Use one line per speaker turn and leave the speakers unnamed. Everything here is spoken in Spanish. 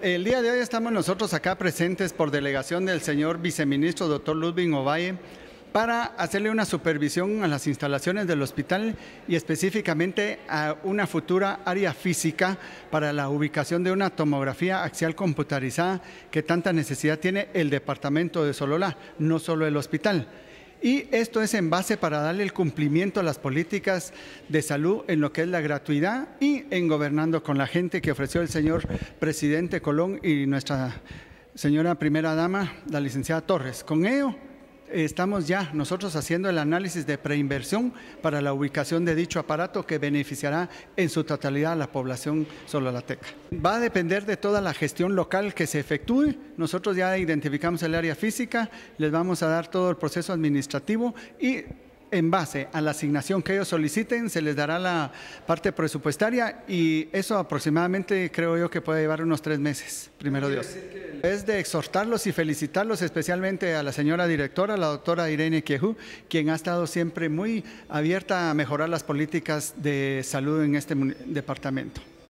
El día de hoy estamos nosotros acá presentes por delegación del señor viceministro doctor Ludwig Ovalle para hacerle una supervisión a las instalaciones del hospital y específicamente a una futura área física para la ubicación de una tomografía axial computarizada que tanta necesidad tiene el departamento de Sololá, no solo el hospital. Y esto es en base para darle el cumplimiento a las políticas de salud en lo que es la gratuidad y en gobernando con la gente que ofreció el señor presidente Colón y nuestra señora primera dama, la licenciada Torres. Con ello estamos ya nosotros haciendo el análisis de preinversión para la ubicación de dicho aparato que beneficiará en su totalidad a la población sololateca. Va a depender de toda la gestión local que se efectúe. Nosotros ya identificamos el área física, les vamos a dar todo el proceso administrativo y en base a la asignación que ellos soliciten, se les dará la parte presupuestaria y eso aproximadamente creo yo que puede llevar unos tres meses, primero Dios. Es de exhortarlos y felicitarlos especialmente a la señora directora, la doctora Irene Queju, quien ha estado siempre muy abierta a mejorar las políticas de salud en este departamento.